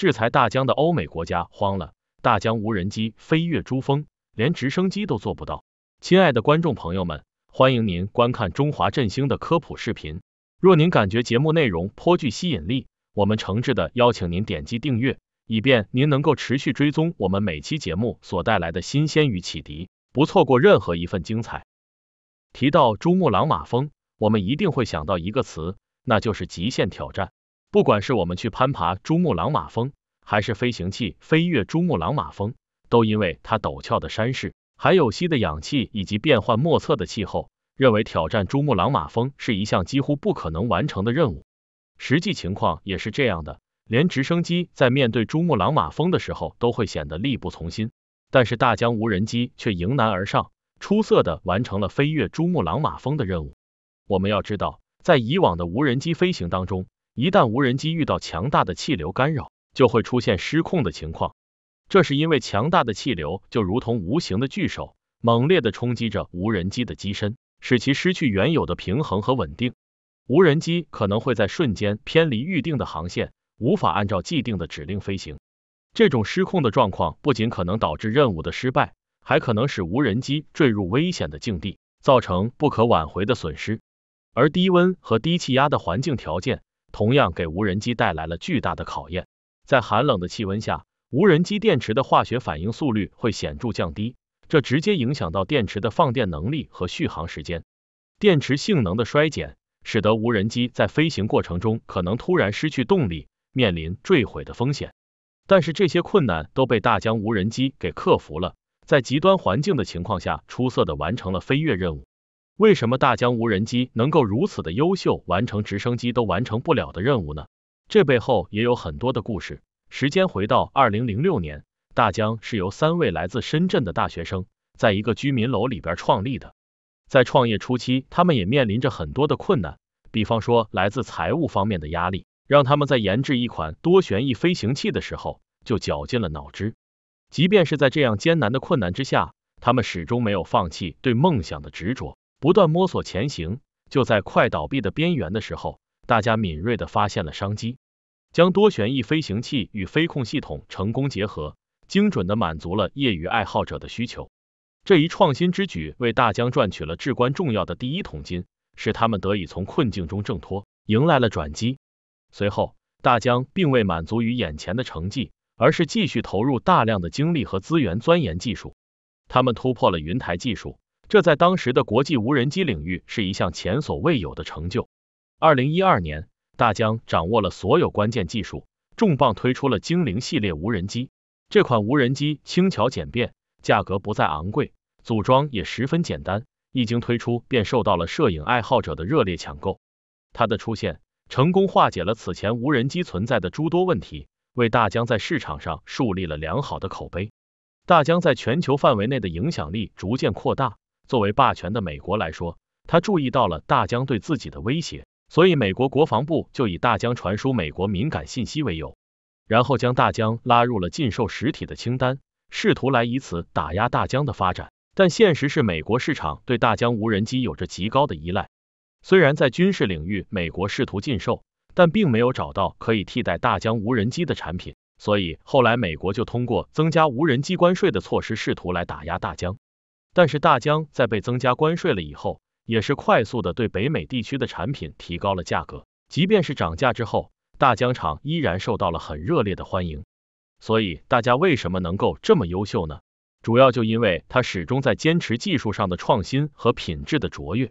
制裁大疆的欧美国家慌了，大疆无人机飞越珠峰，连直升机都做不到。亲爱的观众朋友们，欢迎您观看中华振兴的科普视频。若您感觉节目内容颇具吸引力，我们诚挚的邀请您点击订阅，以便您能够持续追踪我们每期节目所带来的新鲜与启迪，不错过任何一份精彩。提到珠穆朗玛峰，我们一定会想到一个词，那就是极限挑战。不管是我们去攀爬珠穆朗玛峰，还是飞行器飞越珠穆朗玛峰，都因为它陡峭的山势，还有稀的氧气以及变幻莫测的气候，认为挑战珠穆朗玛峰是一项几乎不可能完成的任务。实际情况也是这样的，连直升机在面对珠穆朗玛峰的时候都会显得力不从心，但是大疆无人机却迎难而上，出色的完成了飞越珠穆朗玛峰的任务。我们要知道，在以往的无人机飞行当中，一旦无人机遇到强大的气流干扰，就会出现失控的情况。这是因为强大的气流就如同无形的巨手，猛烈地冲击着无人机的机身，使其失去原有的平衡和稳定。无人机可能会在瞬间偏离预定的航线，无法按照既定的指令飞行。这种失控的状况不仅可能导致任务的失败，还可能使无人机坠入危险的境地，造成不可挽回的损失。而低温和低气压的环境条件。同样给无人机带来了巨大的考验。在寒冷的气温下，无人机电池的化学反应速率会显著降低，这直接影响到电池的放电能力和续航时间。电池性能的衰减，使得无人机在飞行过程中可能突然失去动力，面临坠毁的风险。但是这些困难都被大疆无人机给克服了，在极端环境的情况下，出色的完成了飞跃任务。为什么大疆无人机能够如此的优秀，完成直升机都完成不了的任务呢？这背后也有很多的故事。时间回到二零零六年，大疆是由三位来自深圳的大学生在一个居民楼里边创立的。在创业初期，他们也面临着很多的困难，比方说来自财务方面的压力，让他们在研制一款多旋翼飞行器的时候就绞尽了脑汁。即便是在这样艰难的困难之下，他们始终没有放弃对梦想的执着。不断摸索前行，就在快倒闭的边缘的时候，大家敏锐的发现了商机，将多旋翼飞行器与飞控系统成功结合，精准的满足了业余爱好者的需求。这一创新之举为大疆赚取了至关重要的第一桶金，使他们得以从困境中挣脱，迎来了转机。随后，大疆并未满足于眼前的成绩，而是继续投入大量的精力和资源钻研技术。他们突破了云台技术。这在当时的国际无人机领域是一项前所未有的成就。二零一二年，大疆掌握了所有关键技术，重磅推出了精灵系列无人机。这款无人机轻巧简便，价格不再昂贵，组装也十分简单。一经推出，便受到了摄影爱好者的热烈抢购。它的出现成功化解了此前无人机存在的诸多问题，为大疆在市场上树立了良好的口碑。大疆在全球范围内的影响力逐渐扩大。作为霸权的美国来说，他注意到了大疆对自己的威胁，所以美国国防部就以大疆传输美国敏感信息为由，然后将大疆拉入了禁售实体的清单，试图来以此打压大疆的发展。但现实是，美国市场对大疆无人机有着极高的依赖，虽然在军事领域美国试图禁售，但并没有找到可以替代大疆无人机的产品，所以后来美国就通过增加无人机关税的措施，试图来打压大疆。但是大疆在被增加关税了以后，也是快速的对北美地区的产品提高了价格。即便是涨价之后，大疆厂依然受到了很热烈的欢迎。所以大家为什么能够这么优秀呢？主要就因为它始终在坚持技术上的创新和品质的卓越。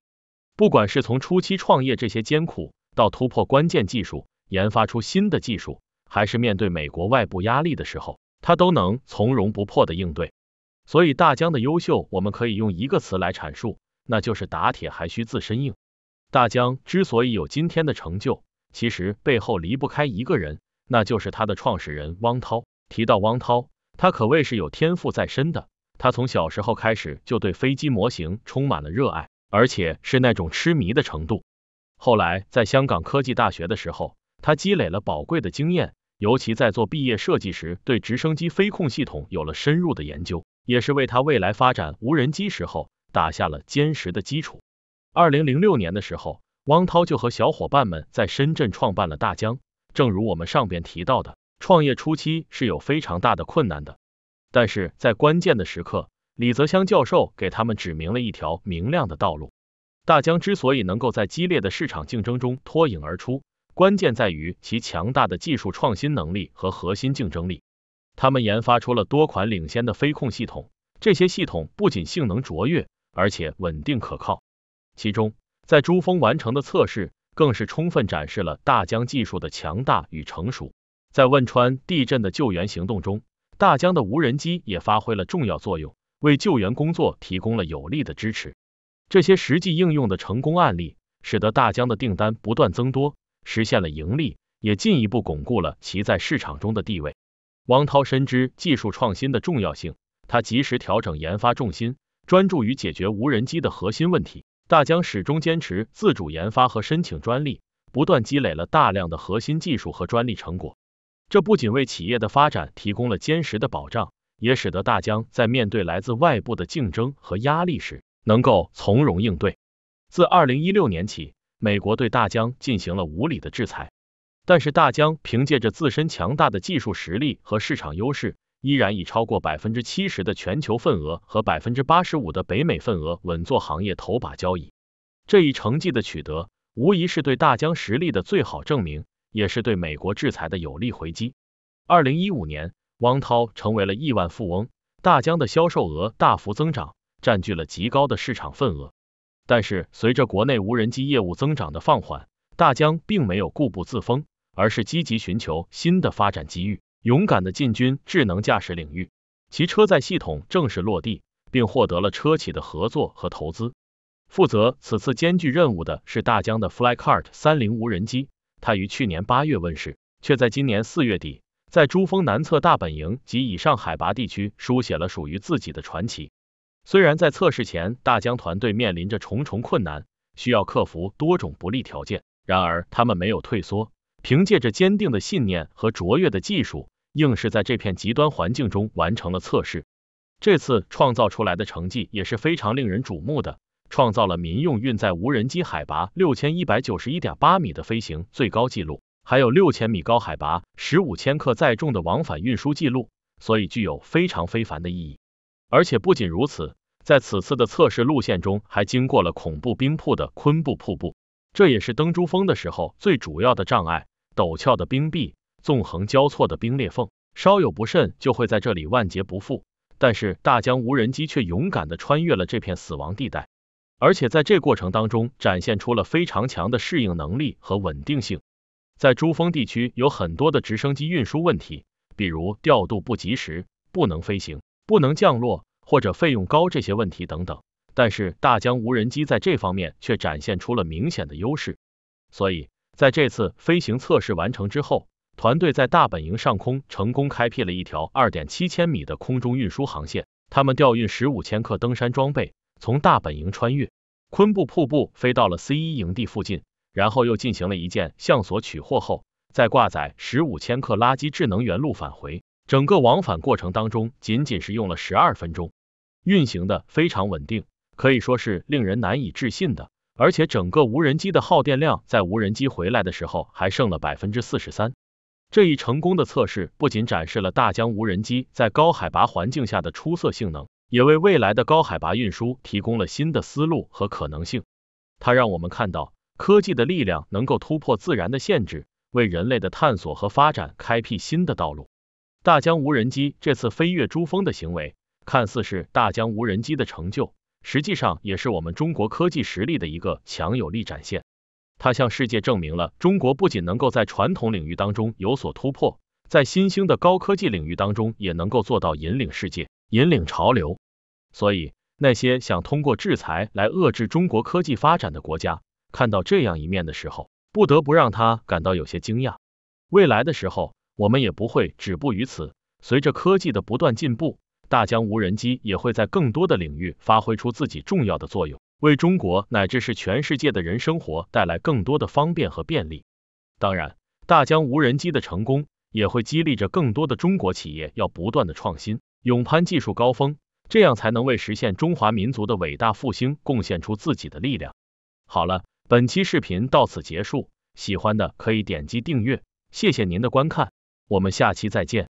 不管是从初期创业这些艰苦，到突破关键技术，研发出新的技术，还是面对美国外部压力的时候，它都能从容不迫的应对。所以大疆的优秀，我们可以用一个词来阐述，那就是“打铁还需自身硬”。大疆之所以有今天的成就，其实背后离不开一个人，那就是他的创始人汪涛。提到汪涛，他可谓是有天赋在身的。他从小时候开始就对飞机模型充满了热爱，而且是那种痴迷的程度。后来在香港科技大学的时候，他积累了宝贵的经验，尤其在做毕业设计时，对直升机飞控系统有了深入的研究。也是为他未来发展无人机时候打下了坚实的基础。二零零六年的时候，汪涛就和小伙伴们在深圳创办了大疆。正如我们上边提到的，创业初期是有非常大的困难的，但是在关键的时刻，李泽湘教授给他们指明了一条明亮的道路。大疆之所以能够在激烈的市场竞争中脱颖而出，关键在于其强大的技术创新能力和核心竞争力。他们研发出了多款领先的飞控系统，这些系统不仅性能卓越，而且稳定可靠。其中，在珠峰完成的测试更是充分展示了大疆技术的强大与成熟。在汶川地震的救援行动中，大疆的无人机也发挥了重要作用，为救援工作提供了有力的支持。这些实际应用的成功案例，使得大疆的订单不断增多，实现了盈利，也进一步巩固了其在市场中的地位。汪涛深知技术创新的重要性，他及时调整研发重心，专注于解决无人机的核心问题。大疆始终坚持自主研发和申请专利，不断积累了大量的核心技术和专利成果。这不仅为企业的发展提供了坚实的保障，也使得大疆在面对来自外部的竞争和压力时，能够从容应对。自二零一六年起，美国对大疆进行了无理的制裁。但是大疆凭借着自身强大的技术实力和市场优势，依然以超过百分之七十的全球份额和百分之八十五的北美份额稳坐行业头把交椅。这一成绩的取得，无疑是对大疆实力的最好证明，也是对美国制裁的有力回击。二零一五年，汪涛成为了亿万富翁，大疆的销售额大幅增长，占据了极高的市场份额。但是随着国内无人机业务增长的放缓，大疆并没有固步自封。而是积极寻求新的发展机遇，勇敢的进军智能驾驶领域，其车载系统正式落地，并获得了车企的合作和投资。负责此次艰巨任务的是大疆的 Flycart 三零无人机，它于去年八月问世，却在今年四月底在珠峰南侧大本营及以上海拔地区书写了属于自己的传奇。虽然在测试前，大疆团队面临着重重困难，需要克服多种不利条件，然而他们没有退缩。凭借着坚定的信念和卓越的技术，硬是在这片极端环境中完成了测试。这次创造出来的成绩也是非常令人瞩目的，创造了民用运载无人机海拔六千一百九十一点八米的飞行最高纪录，还有六千米高海拔十五千克载重的往返运输记录，所以具有非常非凡的意义。而且不仅如此，在此次的测试路线中还经过了恐怖冰瀑的昆布瀑布，这也是登珠峰的时候最主要的障碍。陡峭的冰壁，纵横交错的冰裂缝，稍有不慎就会在这里万劫不复。但是大疆无人机却勇敢地穿越了这片死亡地带，而且在这过程当中展现出了非常强的适应能力和稳定性。在珠峰地区有很多的直升机运输问题，比如调度不及时、不能飞行、不能降落或者费用高这些问题等等。但是大疆无人机在这方面却展现出了明显的优势，所以。在这次飞行测试完成之后，团队在大本营上空成功开辟了一条二点七千米的空中运输航线。他们调运十五千克登山装备，从大本营穿越昆布瀑布，飞到了 C 一营地附近，然后又进行了一件向所取货后，再挂载十五千克垃圾智能原路返回。整个往返过程当中，仅仅是用了十二分钟，运行的非常稳定，可以说是令人难以置信的。而且整个无人机的耗电量，在无人机回来的时候还剩了百分之四十三。这一成功的测试不仅展示了大疆无人机在高海拔环境下的出色性能，也为未来的高海拔运输提供了新的思路和可能性。它让我们看到科技的力量能够突破自然的限制，为人类的探索和发展开辟新的道路。大疆无人机这次飞越珠峰的行为，看似是大疆无人机的成就。实际上也是我们中国科技实力的一个强有力展现。它向世界证明了中国不仅能够在传统领域当中有所突破，在新兴的高科技领域当中也能够做到引领世界、引领潮流。所以，那些想通过制裁来遏制中国科技发展的国家，看到这样一面的时候，不得不让他感到有些惊讶。未来的时候，我们也不会止步于此。随着科技的不断进步。大疆无人机也会在更多的领域发挥出自己重要的作用，为中国乃至是全世界的人生活带来更多的方便和便利。当然，大疆无人机的成功也会激励着更多的中国企业要不断的创新，勇攀技术高峰，这样才能为实现中华民族的伟大复兴贡献出自己的力量。好了，本期视频到此结束，喜欢的可以点击订阅，谢谢您的观看，我们下期再见。